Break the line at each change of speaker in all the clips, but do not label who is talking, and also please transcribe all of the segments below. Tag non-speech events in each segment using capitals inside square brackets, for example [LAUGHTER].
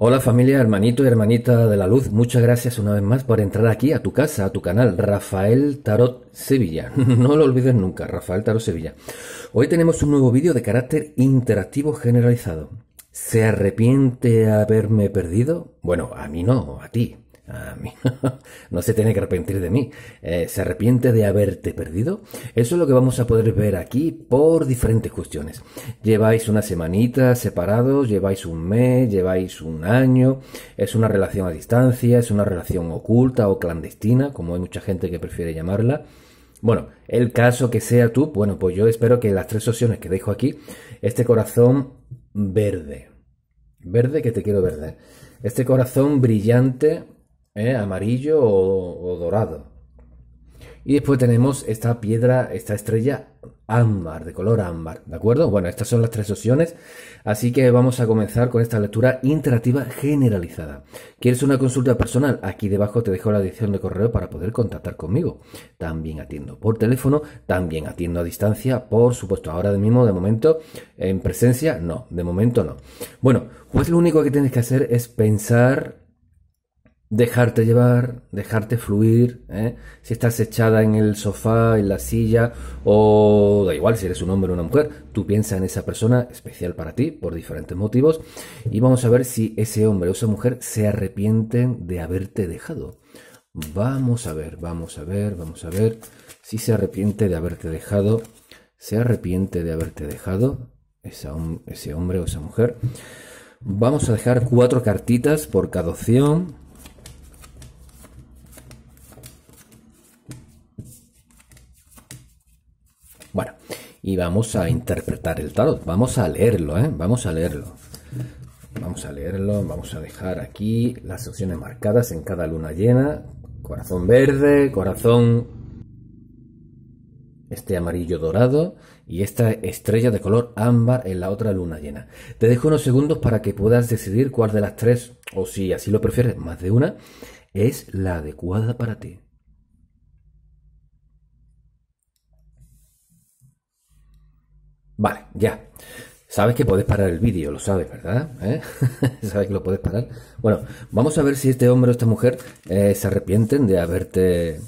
Hola familia, hermanito y hermanita de la luz, muchas gracias una vez más por entrar aquí a tu casa, a tu canal, Rafael Tarot Sevilla. [LAUGHS] no lo olvides nunca, Rafael Tarot Sevilla. Hoy tenemos un nuevo vídeo de carácter interactivo generalizado. ¿Se arrepiente haberme perdido? Bueno, a mí no, a ti. [LAUGHS] no se tiene que arrepentir de mí. Eh, se arrepiente de haberte perdido. Eso es lo que vamos a poder ver aquí por diferentes cuestiones. Lleváis una semanita separados, lleváis un mes, lleváis un año. Es una relación a distancia, es una relación oculta o clandestina, como hay mucha gente que prefiere llamarla. Bueno, el caso que sea tú, bueno, pues yo espero que las tres opciones que dejo aquí, este corazón verde, verde que te quiero verde, este corazón brillante ¿eh? amarillo o, dorado. Y después tenemos esta piedra, esta estrella ámbar, de color ámbar, ¿de acuerdo? Bueno, estas son las tres opciones, así que vamos a comenzar con esta lectura interactiva generalizada. ¿Quieres una consulta personal? Aquí debajo te dejo la dirección de correo para poder contactar conmigo. También atiendo por teléfono, también atiendo a distancia, por supuesto, ahora mismo, de momento, en presencia, no, de momento no. Bueno, pues lo único que tienes que hacer es pensar dejarte llevar, dejarte fluir, ¿eh? si estás echada en el sofá, en la silla, o da igual si eres un hombre o una mujer, tú piensas en esa persona especial para ti por diferentes motivos y vamos a ver si ese hombre o esa mujer se arrepienten de haberte dejado. Vamos a ver, vamos a ver, vamos a ver si se arrepiente de haberte dejado, se arrepiente de haberte dejado ese hombre o esa mujer. Vamos a dejar cuatro cartitas por cada opción. y vamos a interpretar el tarot. Vamos a leerlo, ¿eh? Vamos a leerlo. Vamos a leerlo, vamos a dejar aquí las opciones marcadas en cada luna llena. Corazón verde, corazón este amarillo dorado y esta estrella de color ámbar en la otra luna llena. Te dejo unos segundos para que puedas decidir cuál de las tres, o si así lo prefieres, más de una, es la adecuada para ti. Vale, ya. Sabes que puedes parar el vídeo, lo sabes, ¿verdad? ¿Eh? [LAUGHS] sabes que lo puedes parar. Bueno, vamos a ver si este hombre o esta mujer eh, se arrepienten de haberte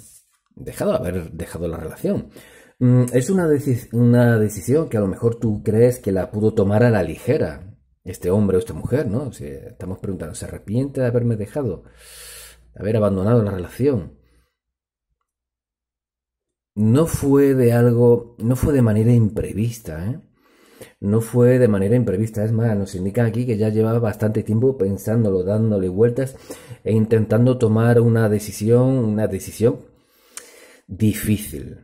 dejado, haber dejado la relación. Mm, es una, una decisión que a lo mejor tú crees que la pudo tomar a la ligera, este hombre o esta mujer, ¿no? Si estamos preguntando, ¿se arrepiente de haberme dejado? De haber abandonado la relación no fue de algo, no fue de manera imprevista, ¿eh? No fue de manera imprevista, es más, nos indica aquí que ya llevaba bastante tiempo pensándolo, dándole vueltas e intentando tomar una decisión, una decisión difícil.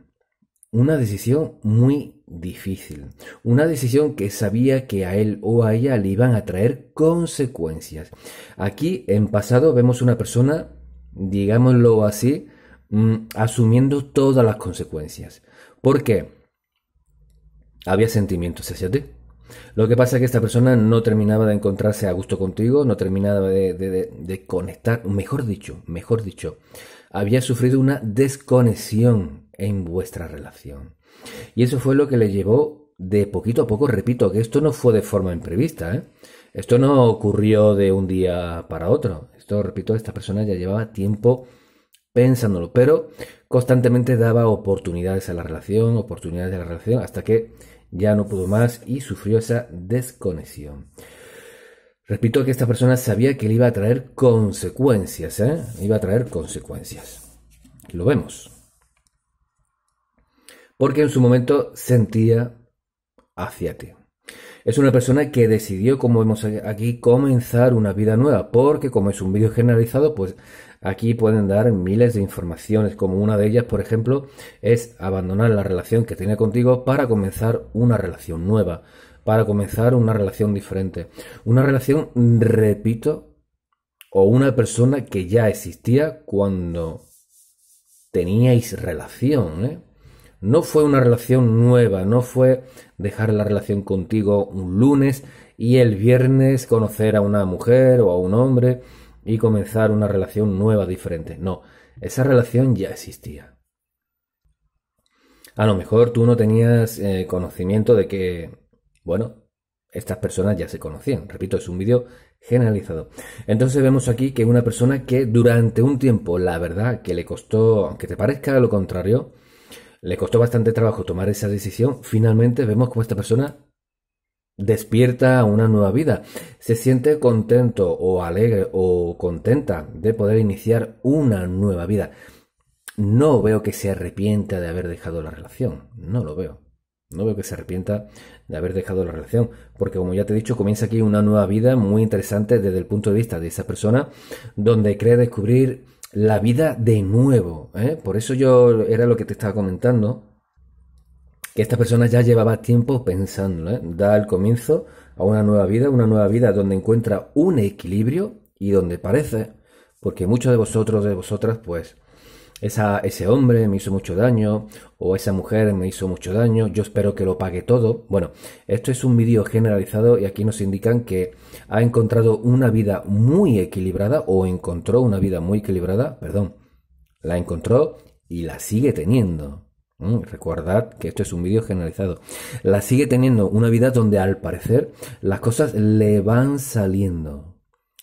Una decisión muy difícil. Una decisión que sabía que a él o a ella le iban a traer consecuencias. Aquí en pasado vemos una persona, digámoslo así, Mm, asumiendo todas las consecuencias. Porque había sentimientos hacia ti. Lo que pasa es que esta persona no terminaba de encontrarse a gusto contigo, no terminaba de, conectar, mejor dicho, mejor dicho, había sufrido una desconexión en vuestra relación. Y eso fue lo que le llevó de poquito a poco, repito, que esto no fue de forma imprevista, ¿eh? Esto no ocurrió de un día para otro. Esto, repito, esta persona ya llevaba tiempo pensándolo, pero constantemente daba oportunidades a la relación, oportunidades de la relación, hasta que ya no pudo más y sufrió esa desconexión. Repito que esta persona sabía que le iba a traer consecuencias, ¿eh? iba a traer consecuencias. Lo vemos. Porque en su momento sentía hacia ti. Es una persona que decidió, como vemos aquí, comenzar una vida nueva, porque como es un vídeo generalizado, pues Aquí pueden dar miles de informaciones, como una de ellas, por ejemplo, es abandonar la relación que tiene contigo para comenzar una relación nueva, para comenzar una relación diferente. Una relación, repito, o una persona que ya existía cuando teníais relación, ¿eh? No fue una relación nueva, no fue dejar la relación contigo un lunes y el viernes conocer a una mujer o a un hombre y comenzar una relación nueva, diferente. No, esa relación ya existía. A lo mejor tú no tenías eh, conocimiento de que, bueno, estas personas ya se conocían. Repito, es un vídeo generalizado. Entonces vemos aquí que una persona que durante un tiempo, la verdad, que le costó, aunque te parezca lo contrario, le costó bastante trabajo tomar esa decisión, finalmente vemos como esta persona despierta una nueva vida. Se siente contento o alegre o contenta de poder iniciar una nueva vida. No veo que se arrepienta de haber dejado la relación. No lo veo. No veo que se arrepienta de haber dejado la relación. Porque como ya te he dicho, comienza aquí una nueva vida muy interesante desde el punto de vista de esa persona donde cree descubrir la vida de nuevo. ¿eh? Por eso yo era lo que te estaba comentando que esta persona ya llevaba tiempo pensando. ¿eh? Da el comienzo a una nueva vida, una nueva vida donde encuentra un equilibrio y donde parece, porque muchos de vosotros, de vosotras, pues ese hombre me hizo mucho daño o esa mujer me hizo mucho daño, yo espero que lo pague todo. Bueno, esto es un vídeo generalizado y aquí nos indican que ha encontrado una vida muy equilibrada o encontró una vida muy equilibrada, perdón, la encontró y la sigue teniendo. Mm, recordad que esto es un vídeo generalizado. La sigue teniendo una vida donde al parecer las cosas le van saliendo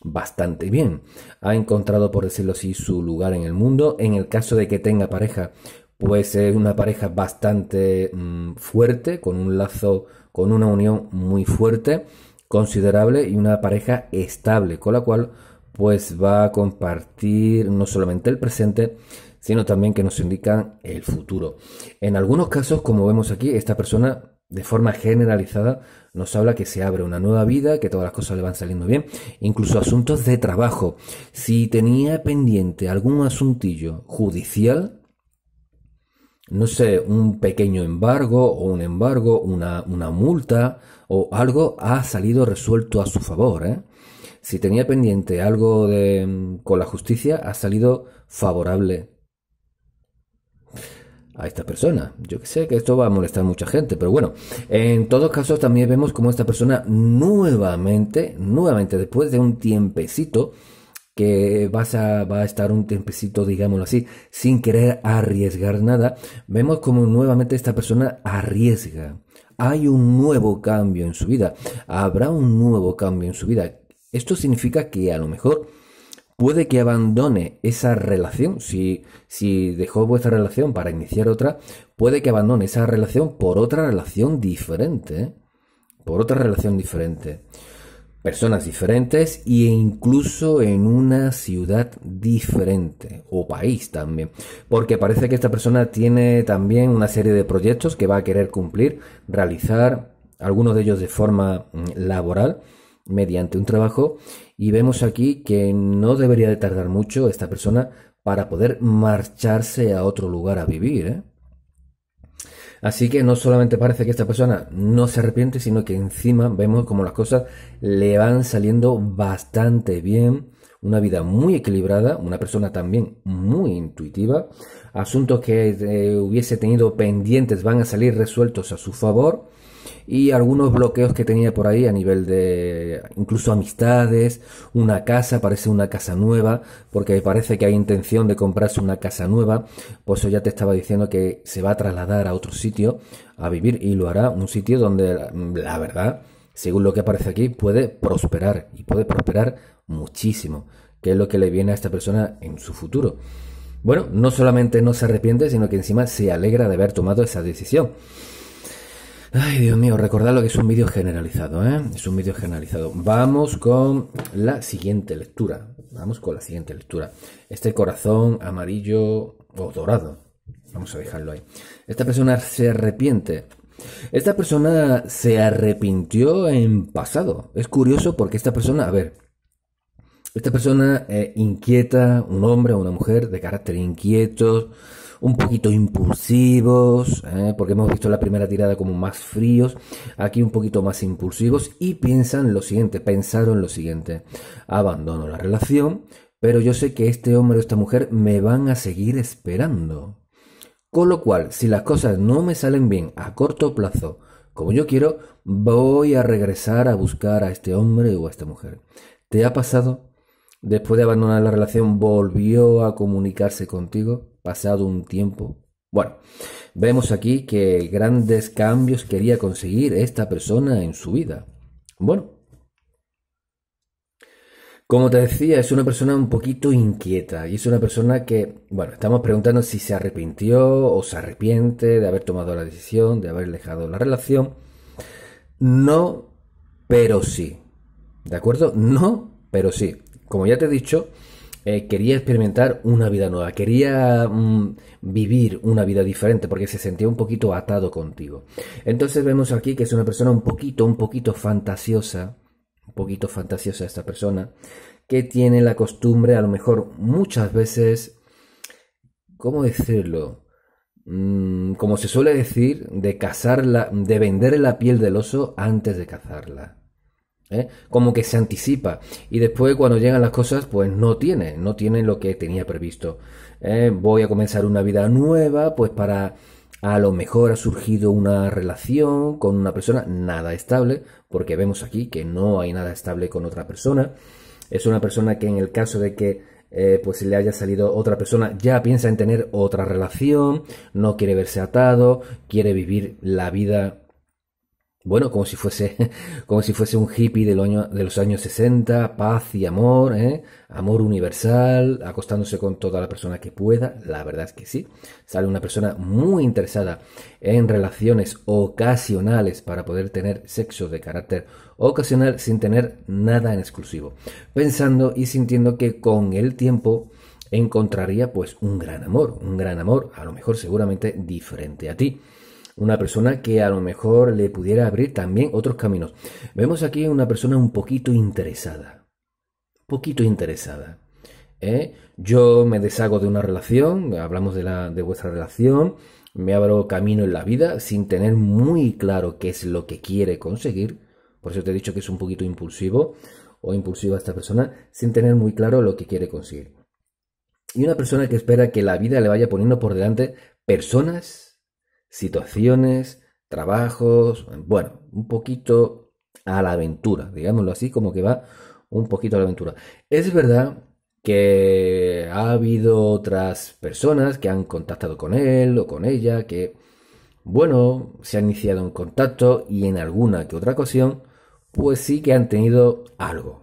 bastante bien. Ha encontrado, por decirlo así, su lugar en el mundo. En el caso de que tenga pareja, pues es una pareja bastante mm, fuerte, con un lazo, con una unión muy fuerte, considerable y una pareja estable, con la cual pues va a compartir no solamente el presente, sino también que nos indican el futuro. En algunos casos, como vemos aquí, esta persona de forma generalizada nos habla que se abre una nueva vida, que todas las cosas le van saliendo bien, incluso asuntos de trabajo. Si tenía pendiente algún asuntillo judicial, no sé, un pequeño embargo o un embargo, una, multa o algo ha salido resuelto a su favor. ¿eh? Si tenía pendiente algo mm, con la justicia, ha salido favorable a esta persona. Yo que sé que esto va a molestar a mucha gente, pero bueno, en todos casos también vemos como esta persona nuevamente, nuevamente, después de un tiempecito, que vas a, va a estar un tiempecito, digámoslo así, sin querer arriesgar nada, vemos como nuevamente esta persona arriesga. Hay un nuevo cambio en su vida, habrá un nuevo cambio en su vida. Esto significa que a lo mejor puede que abandone esa relación. Si, si dejó vuestra relación para iniciar otra, puede que abandone esa relación por otra relación diferente. ¿eh? Por otra relación diferente. Personas diferentes e incluso en una ciudad diferente o país también. Porque parece que esta persona tiene también una serie de proyectos que va a querer cumplir, realizar, algunos de ellos de forma mm, laboral mediante un trabajo y vemos aquí que no debería de tardar mucho esta persona para poder marcharse a otro lugar a vivir. ¿eh? Así que no solamente parece que esta persona no se arrepiente, sino que encima vemos como las cosas le van saliendo bastante bien. Una vida muy equilibrada, una persona también muy intuitiva. Asuntos que eh, hubiese tenido pendientes van a salir resueltos a su favor y algunos bloqueos que tenía por ahí a nivel de incluso amistades, una casa, parece una casa nueva, porque parece que hay intención de comprarse una casa nueva, por eso ya te estaba diciendo que se va a trasladar a otro sitio a vivir y lo hará un sitio donde la verdad, según lo que aparece aquí, puede prosperar y puede prosperar muchísimo, que es lo que le viene a esta persona en su futuro. Bueno, no solamente no se arrepiente, sino que encima se alegra de haber tomado esa decisión. Ay, Dios mío, recordad lo que es un vídeo generalizado, ¿eh? Es un vídeo generalizado. Vamos con la siguiente lectura. Vamos con la siguiente lectura. Este corazón amarillo o dorado. Vamos a dejarlo ahí. Esta persona se arrepiente. Esta persona se arrepintió en pasado. Es curioso porque esta persona, a ver, esta persona eh, inquieta, un hombre o una mujer de carácter inquieto, un poquito impulsivos, ¿eh? porque hemos visto la primera tirada como más fríos, aquí un poquito más impulsivos y piensan lo siguiente, pensaron lo siguiente, abandono la relación, pero yo sé que este hombre o esta mujer me van a seguir esperando. Con lo cual, si las cosas no me salen bien a corto plazo, como yo quiero, voy a regresar a buscar a este hombre o a esta mujer. ¿Te ha pasado? Después de abandonar la relación, volvió a comunicarse contigo, pasado un tiempo. Bueno, vemos aquí que grandes cambios quería conseguir esta persona en su vida. Bueno, como te decía, es una persona un poquito inquieta y es una persona que, bueno, estamos preguntando si se arrepintió o se arrepiente de haber tomado la decisión, de haber dejado la relación. No, pero sí. ¿De acuerdo? No, pero sí como ya te he dicho, eh, quería experimentar una vida nueva, quería mm, vivir una vida diferente porque se sentía un poquito atado contigo. Entonces vemos aquí que es una persona un poquito, un poquito fantasiosa, un poquito fantasiosa esta persona, que tiene la costumbre a lo mejor muchas veces, ¿cómo decirlo? Mm, como se suele decir, de cazarla, de vender la piel del oso antes de cazarla. ¿eh? como que se anticipa y después cuando llegan las cosas pues no tiene, no tiene lo que tenía previsto. ¿Eh? Voy a comenzar una vida nueva pues para a lo mejor ha surgido una relación con una persona nada estable porque vemos aquí que no hay nada estable con otra persona. Es una persona que en el caso de que eh, pues le haya salido otra persona, ya piensa en tener otra relación, no quiere verse atado, quiere vivir la vida bueno, como si fuese, [LAUGHS] como si fuese un hippie de los años 60, paz y amor, ¿eh? amor universal, acostándose con toda la persona que pueda, la verdad es que sí. Sale una persona muy interesada en relaciones ocasionales para poder tener sexo de carácter ocasional sin tener nada en exclusivo, pensando y sintiendo que con el tiempo encontraría pues un gran amor, un gran amor, a lo mejor seguramente diferente a ti una persona que a lo mejor le pudiera abrir también otros caminos. Vemos aquí una persona un poquito interesada, Un poquito interesada. ¿eh? Yo me deshago de una relación, hablamos de, la, de vuestra relación, me abro camino en la vida sin tener muy claro qué es lo que quiere conseguir. Por eso te he dicho que es un poquito impulsivo o impulsiva esta persona sin tener muy claro lo que quiere conseguir. Y una persona que espera que la vida le vaya poniendo por delante personas situaciones, trabajos, bueno, un poquito a la aventura, digámoslo así, como que va un poquito a la aventura. Es verdad que ha habido otras personas que han contactado con él o con ella, que, bueno, se han iniciado un contacto y en alguna que otra ocasión, pues sí que han tenido algo.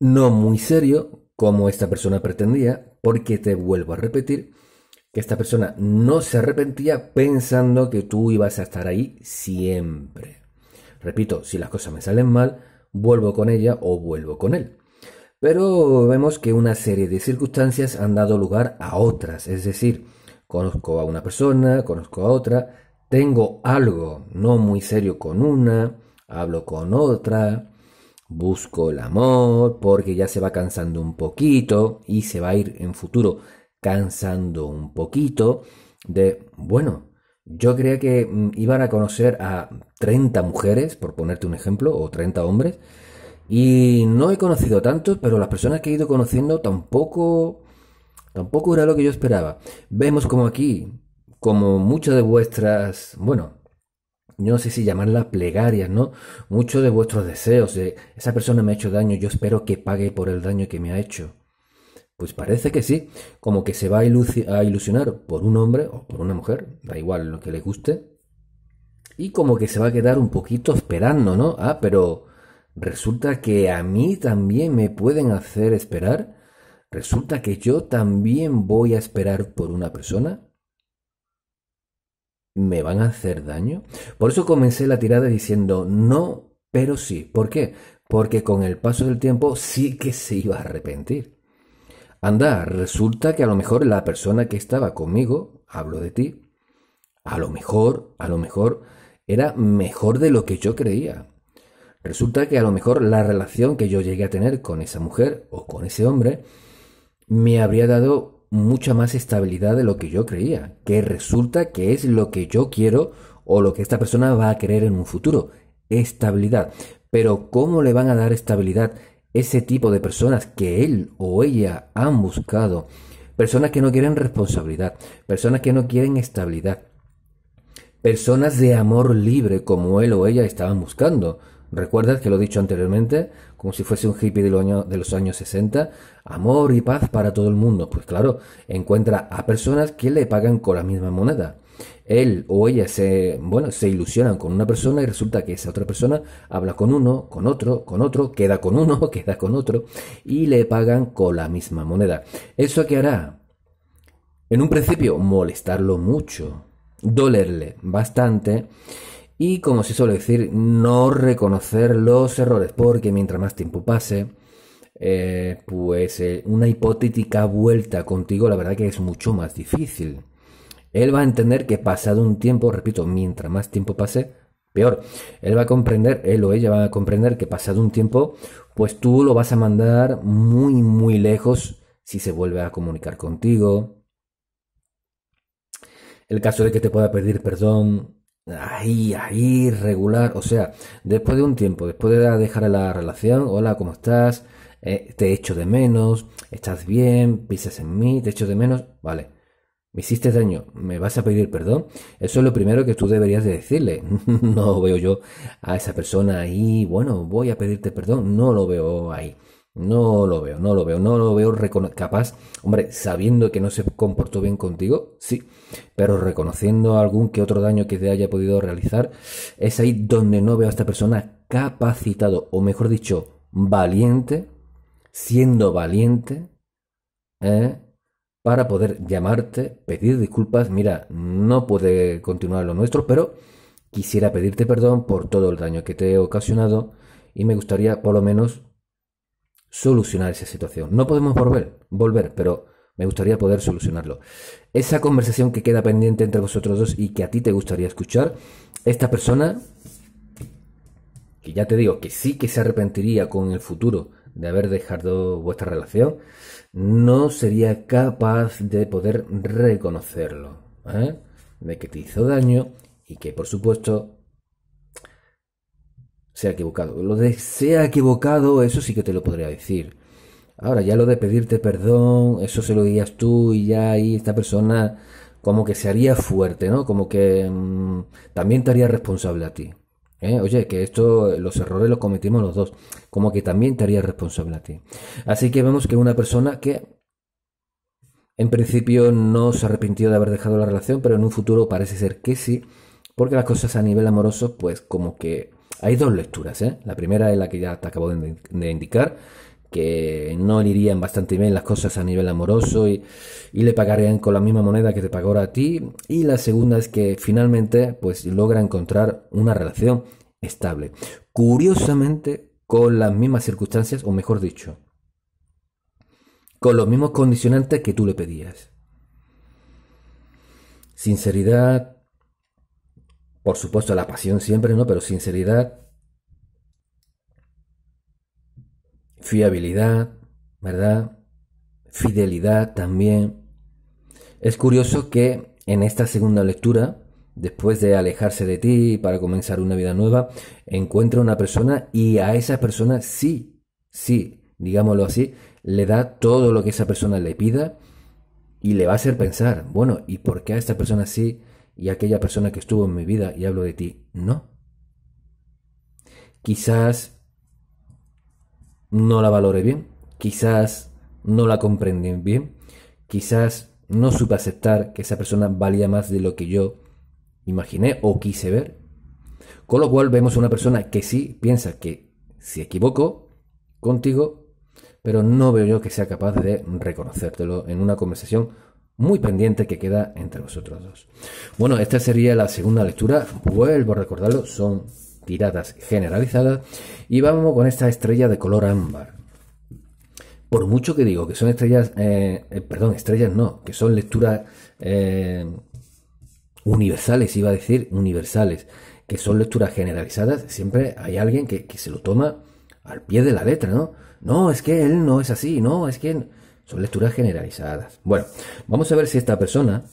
No muy serio, como esta persona pretendía, porque te vuelvo a repetir, que esta persona no se arrepentía pensando que tú ibas a estar ahí siempre. Repito, si las cosas me salen mal, vuelvo con ella o vuelvo con él. Pero vemos que una serie de circunstancias han dado lugar a otras, es decir, conozco a una persona, conozco a otra, tengo algo no muy serio con una, hablo con otra, busco el amor porque ya se va cansando un poquito y se va a ir en futuro cansando un poquito de, bueno, yo creía que mm, iban a conocer a 30 mujeres, por ponerte un ejemplo, o 30 hombres, y no he conocido tantos, pero las personas que he ido conociendo tampoco, tampoco era lo que yo esperaba. Vemos como aquí, como muchas de vuestras, bueno, no sé si llamarlas plegarias, ¿no? Muchos de vuestros deseos de esa persona me ha hecho daño, yo espero que pague por el daño que me ha hecho. Pues parece que sí, como que se va a, ilusionar por un hombre o por una mujer, da igual lo que le guste, y como que se va a quedar un poquito esperando, ¿no? Ah, pero resulta que a mí también me pueden hacer esperar, resulta que yo también voy a esperar por una persona. ¿Me van a hacer daño? Por eso comencé la tirada diciendo no, pero sí. ¿Por qué? Porque con el paso del tiempo sí que se iba a arrepentir. Anda, resulta que a lo mejor la persona que estaba conmigo, hablo de ti, a lo mejor, a lo mejor era mejor de lo que yo creía. Resulta que a lo mejor la relación que yo llegué a tener con esa mujer o con ese hombre me habría dado mucha más estabilidad de lo que yo creía, que resulta que es lo que yo quiero o lo que esta persona va a querer en un futuro, estabilidad. Pero ¿cómo le van a dar estabilidad ese tipo de personas que él o ella han buscado, personas que no quieren responsabilidad, personas que no quieren estabilidad, personas de amor libre como él o ella estaban buscando. Recuerdas que lo he dicho anteriormente, como si fuese un hippie de los, años, de los años 60, amor y paz para todo el mundo. Pues claro, encuentra a personas que le pagan con la misma moneda él o ella se, bueno, se ilusionan con una persona y resulta que esa otra persona habla con uno, con otro, con otro, queda con uno, [LAUGHS] queda con otro y le pagan con la misma moneda. ¿Eso qué hará? En un principio, molestarlo mucho, dolerle bastante y, como se suele decir, no reconocer los errores, porque mientras más tiempo pase, eh, pues eh, una hipotética vuelta contigo la verdad que es mucho más difícil. Él va a entender que pasado un tiempo, repito, mientras más tiempo pase, peor. Él va a comprender, él o ella va a comprender que pasado un tiempo, pues tú lo vas a mandar muy, muy lejos si se vuelve a comunicar contigo. El caso de que te pueda pedir perdón, ahí, ahí, regular. O sea, después de un tiempo, después de dejar la relación, hola, ¿cómo estás? Eh, te echo de menos, estás bien, pisas en mí, te echo de menos, vale me hiciste daño, ¿me vas a pedir perdón? Eso es lo primero que tú deberías de decirle. [LAUGHS] no veo yo a esa persona ahí, bueno, voy a pedirte perdón, no lo veo ahí. No lo veo, no lo veo, no lo veo capaz, hombre, sabiendo que no se comportó bien contigo, sí, pero reconociendo algún que otro daño que te haya podido realizar, es ahí donde no veo a esta persona capacitado, o mejor dicho, valiente, siendo valiente, ¿eh? para poder llamarte, pedir disculpas. Mira, no puede continuar lo nuestro, pero quisiera pedirte perdón por todo el daño que te he ocasionado y me gustaría por lo menos solucionar esa situación. No podemos volver, volver, pero me gustaría poder solucionarlo. Esa conversación que queda pendiente entre vosotros dos y que a ti te gustaría escuchar, esta persona, que ya te digo que sí que se arrepentiría con el futuro de haber dejado vuestra relación, no sería capaz de poder reconocerlo, ¿eh? de que te hizo daño y que por supuesto se ha equivocado. Lo de sea equivocado, eso sí que te lo podría decir. Ahora ya lo de pedirte perdón, eso se lo dirías tú y ya ahí esta persona como que se haría fuerte, ¿no? Como que mm, también te haría responsable a ti. ¿eh? Oye, que esto, los errores los cometimos los dos. Como que también te haría responsable a ti. Así que vemos que una persona que en principio no se arrepintió de haber dejado la relación, pero en un futuro parece ser que sí, porque las cosas a nivel amoroso, pues como que hay dos lecturas. ¿eh? La primera es la que ya te acabo de indicar, que no irían bastante bien las cosas a nivel amoroso y, y, le pagarían con la misma moneda que te pagó a ti. Y la segunda es que finalmente pues logra encontrar una relación estable. Curiosamente, con las mismas circunstancias, o mejor dicho, con los mismos condicionantes que tú le pedías. Sinceridad, por supuesto la pasión siempre, ¿no? Pero sinceridad, fiabilidad, ¿verdad? Fidelidad también. Es curioso que en esta segunda lectura, después de alejarse de ti para comenzar una vida nueva, encuentra una persona y a esa persona sí, sí, digámoslo así, le da todo lo que esa persona le pida y le va a hacer pensar, bueno, ¿y por qué a esta persona sí y a aquella persona que estuvo en mi vida y hablo de ti no? Quizás no la valore bien, quizás no la comprendí bien, quizás no supe aceptar que esa persona valía más de lo que yo imaginé o quise ver. Con lo cual vemos una persona que sí piensa que se equivocó contigo, pero no veo yo que sea capaz de reconocértelo en una conversación muy pendiente que queda entre vosotros dos. Bueno, esta sería la segunda lectura. Vuelvo a recordarlo, son tiradas generalizadas y vamos con esta estrella de color ámbar. Por mucho que digo que son estrellas, eh, eh, perdón, estrellas no, que son lecturas eh, universales, iba a decir universales, que son lecturas generalizadas, siempre hay alguien que, que se lo toma al pie de la letra, ¿no? No, es que él no es así, no, es que son lecturas generalizadas. Bueno, vamos a ver si esta persona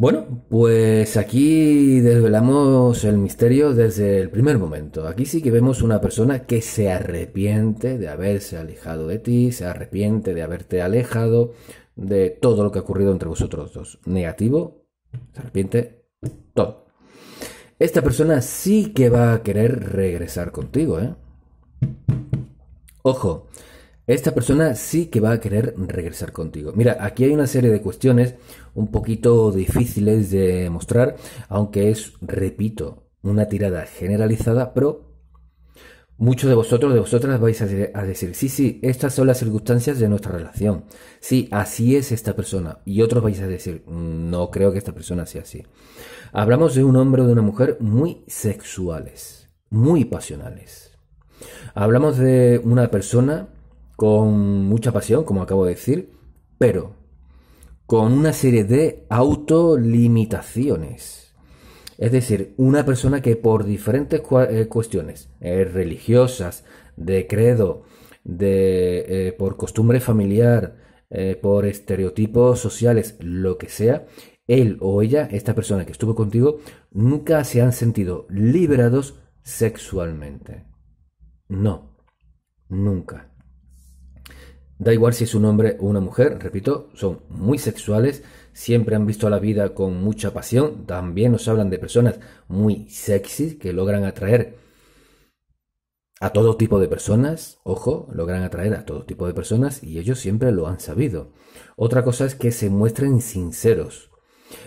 Bueno, pues aquí desvelamos el misterio desde el primer momento. Aquí sí que vemos una persona que se arrepiente de haberse alejado de ti, se arrepiente de haberte alejado de todo lo que ha ocurrido entre vosotros dos. Negativo, se arrepiente todo. Esta persona sí que va a querer regresar contigo, ¿eh? Ojo, esta persona sí que va a querer regresar contigo. Mira, aquí hay una serie de cuestiones un poquito difíciles de mostrar, aunque es, repito, una tirada generalizada, pero muchos de vosotros, de vosotras vais a decir, sí, sí, estas son las circunstancias de nuestra relación. Sí, así es esta persona. Y otros vais a decir, no creo que esta persona sea así. Hablamos de un hombre o de una mujer muy sexuales, muy pasionales. Hablamos de una persona con mucha pasión, como acabo de decir, pero con una serie de autolimitaciones. Es decir, una persona que por diferentes eh, cuestiones eh, religiosas, de credo, eh, por costumbre familiar, por estereotipos sociales, lo que sea, él o ella, esta persona que estuvo contigo, nunca se han sentido liberados sexualmente. No, nunca. Da igual si es un hombre o una mujer, repito, son muy sexuales, siempre han visto la vida con mucha pasión, también nos hablan de personas muy sexy que logran atraer a todo tipo de personas, ojo, logran atraer a todo tipo de personas y ellos siempre lo han sabido. Otra cosa es que se muestren sinceros.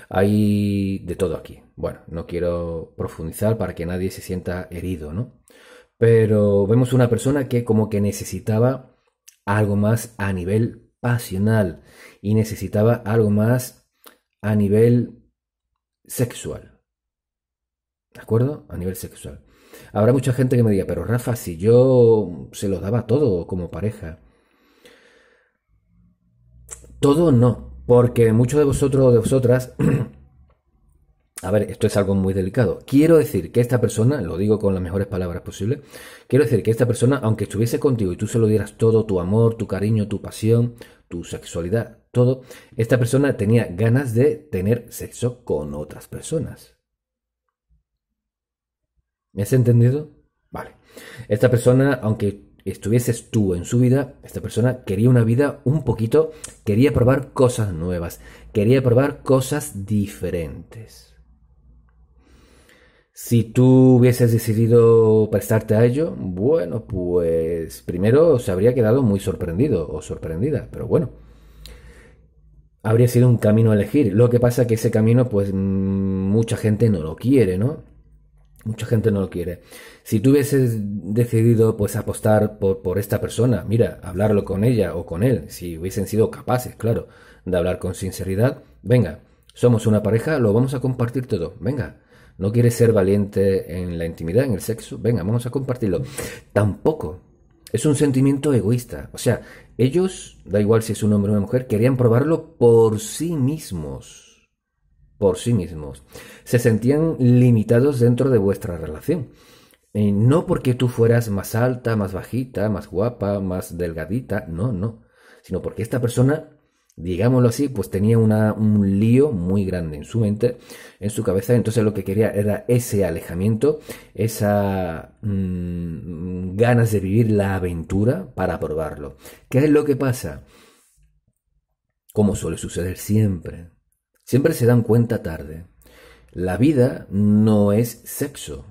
Hay de todo aquí. Bueno, no quiero profundizar para que nadie se sienta herido, ¿no? Pero vemos una persona que como que necesitaba algo más a nivel pasional y necesitaba algo más a nivel sexual. ¿De acuerdo? A nivel sexual. Habrá mucha gente que me diga, pero Rafa, si yo se lo daba todo como pareja. Todo no, porque muchos de vosotros de vosotras [CLEARS THROAT] A ver, esto es algo muy delicado. Quiero decir que esta persona, lo digo con las mejores palabras posibles, quiero decir que esta persona, aunque estuviese contigo y tú se lo dieras todo, tu amor, tu cariño, tu pasión, tu sexualidad, todo, esta persona tenía ganas de tener sexo con otras personas. ¿Me has entendido? Vale. Esta persona, aunque estuvieses tú en su vida, esta persona quería una vida un poquito, quería probar cosas nuevas, quería probar cosas diferentes. Si tú hubieses decidido prestarte a ello, bueno, pues primero se habría quedado muy sorprendido o sorprendida, pero bueno, habría sido un camino a elegir. Lo que pasa es que ese camino, pues mm, mucha gente no lo quiere, ¿no? Mucha gente no lo quiere. Si tú hubieses decidido, pues apostar por, por esta persona, mira, hablarlo con ella o con él, si hubiesen sido capaces, claro, de hablar con sinceridad, venga, somos una pareja, lo vamos a compartir todo, venga no quieres ser valiente en la intimidad, en el sexo, venga, vamos a compartirlo. Tampoco. Es un sentimiento egoísta. O sea, ellos, da igual si es un hombre o una mujer, querían probarlo por sí mismos. Por sí mismos. Se sentían limitados dentro de vuestra relación. Eh, no porque tú fueras más alta, más bajita, más guapa, más delgadita, no, no. Sino porque esta persona digámoslo así, pues tenía un lío muy grande en su mente, en su cabeza, entonces lo que quería era ese alejamiento, esa mm, ganas de vivir la aventura para probarlo. ¿Qué es lo que pasa? Como suele suceder siempre. Siempre se dan cuenta tarde. La vida no es sexo.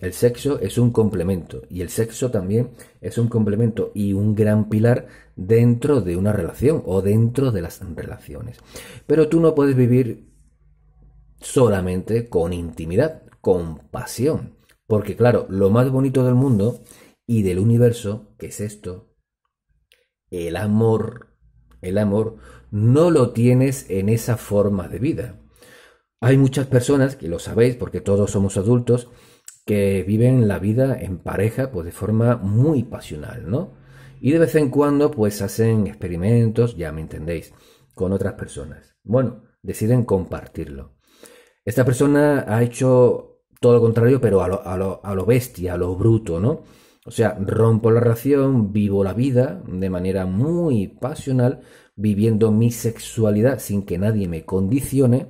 El sexo es un complemento y el sexo también es un complemento y un gran pilar dentro de una relación o dentro de las relaciones. Pero tú no puedes vivir solamente con intimidad, con pasión. Porque claro, lo más bonito del mundo y del universo, que es esto, el amor, el amor no lo tienes en esa forma de vida. Hay muchas personas, que lo sabéis porque todos somos adultos, que viven la vida en pareja pues de forma muy pasional, ¿no? Y de vez en cuando pues hacen experimentos, ya me entendéis, con otras personas. Bueno, deciden compartirlo. Esta persona ha hecho todo lo contrario, pero a lo, a lo, bestia, a lo bruto, ¿no? O sea, rompo la ración, vivo la vida de manera muy pasional, viviendo mi sexualidad sin que nadie me condicione.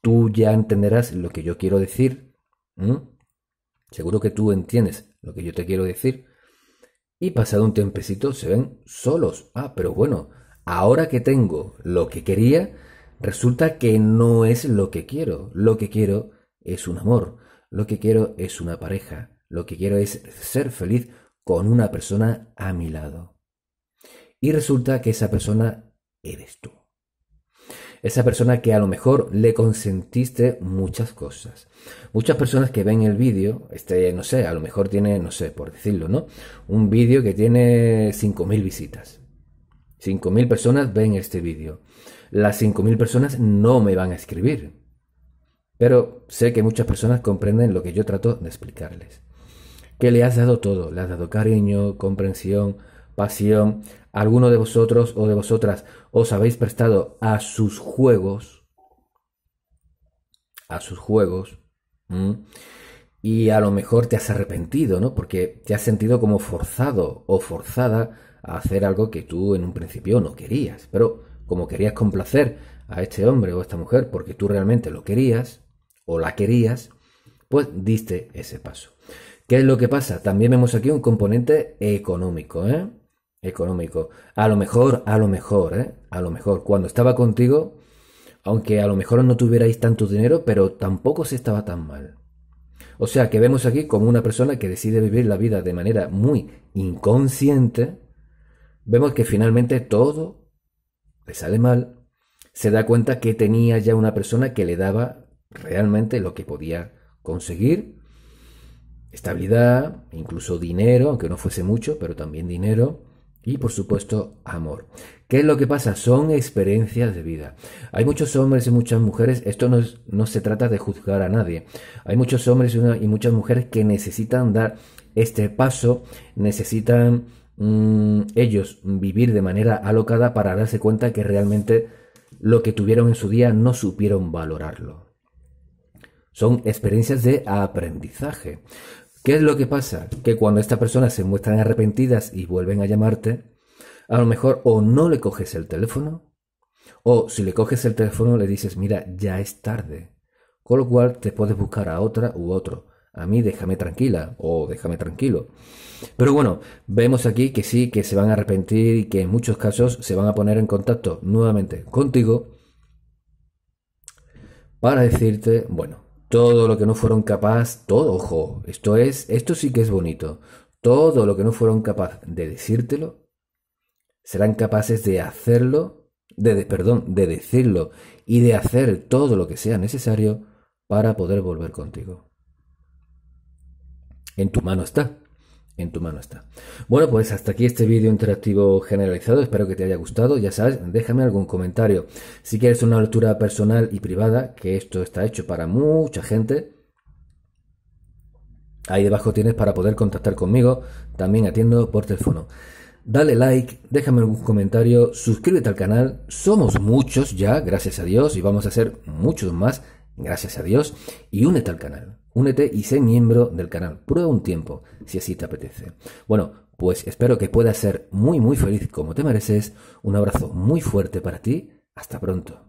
Tú ya entenderás lo que yo quiero decir. Seguro que tú entiendes lo que yo te quiero decir y pasado un tiempecito se ven solos. Ah, pero bueno, ahora que tengo lo que quería, resulta que no es lo que quiero. Lo que quiero es un amor, lo que quiero es una pareja, lo que quiero es ser feliz con una persona a mi lado. Y resulta que esa persona eres tú. Esa persona que a lo mejor le consentiste muchas cosas. Muchas personas que ven el vídeo, este, no sé, a lo mejor tiene, no sé, por decirlo, ¿no? Un vídeo que tiene 5.000 visitas. 5.000 personas ven este vídeo. Las 5.000 personas no me van a escribir. Pero sé que muchas personas comprenden lo que yo trato de explicarles. Que le has dado todo, le has dado cariño, comprensión, pasión, alguno de vosotros o de vosotras os habéis prestado a sus juegos, a sus juegos, y a lo mejor te has arrepentido, ¿no? Porque te has sentido como forzado o forzada a hacer algo que tú en un principio no querías, pero como querías complacer a este hombre o a esta mujer porque tú realmente lo querías o la querías, pues diste ese paso. ¿Qué es lo que pasa? También vemos aquí un componente económico, ¿eh? económico. A lo mejor, a lo mejor, ¿eh? A lo mejor, cuando estaba contigo, aunque a lo mejor no tuvierais tanto dinero, pero tampoco se estaba tan mal. O sea que vemos aquí como una persona que decide vivir la vida de manera muy inconsciente, vemos que finalmente todo le sale mal, se da cuenta que tenía ya una persona que le daba realmente lo que podía conseguir, estabilidad, incluso dinero, aunque no fuese mucho, pero también dinero, y por supuesto amor. ¿Qué es lo que pasa? Son experiencias de vida. Hay muchos hombres y muchas mujeres, esto no, es, no se trata de juzgar a nadie, hay muchos hombres y, muchas mujeres que necesitan dar este paso, necesitan mm, ellos vivir de manera alocada para darse cuenta que realmente lo que tuvieron en su día no supieron valorarlo. Son experiencias de aprendizaje. ¿Qué es lo que pasa? Que cuando estas personas se muestran arrepentidas y vuelven a llamarte, a lo mejor o no le coges el teléfono, o si le coges el teléfono le dices, mira, ya es tarde. Con lo cual te puedes buscar a otra u otro. A mí déjame tranquila o déjame tranquilo. Pero bueno, vemos aquí que sí, que se van a arrepentir y que en muchos casos se van a poner en contacto nuevamente contigo para decirte, bueno, todo lo que no fueron capaz, todo, ojo, esto es, esto sí que es bonito, todo lo que no fueron capaz de decírtelo, serán capaces de hacerlo, de, perdón, de decirlo y de hacer todo lo que sea necesario para poder volver contigo. En tu mano está. En tu mano está. Bueno, pues hasta aquí este vídeo interactivo generalizado. Espero que te haya gustado. Ya sabes, déjame algún comentario. Si quieres una altura personal y privada, que esto está hecho para mucha gente, ahí debajo tienes para poder contactar conmigo. También atiendo por teléfono. Dale like, déjame algún comentario, suscríbete al canal. Somos muchos ya, gracias a Dios, y vamos a hacer muchos más, gracias a Dios. Y únete al canal. Únete y sé miembro del canal. Prueba un tiempo, si así te apetece. Bueno, pues espero que puedas ser muy muy feliz como te mereces. Un abrazo muy fuerte para ti. Hasta pronto.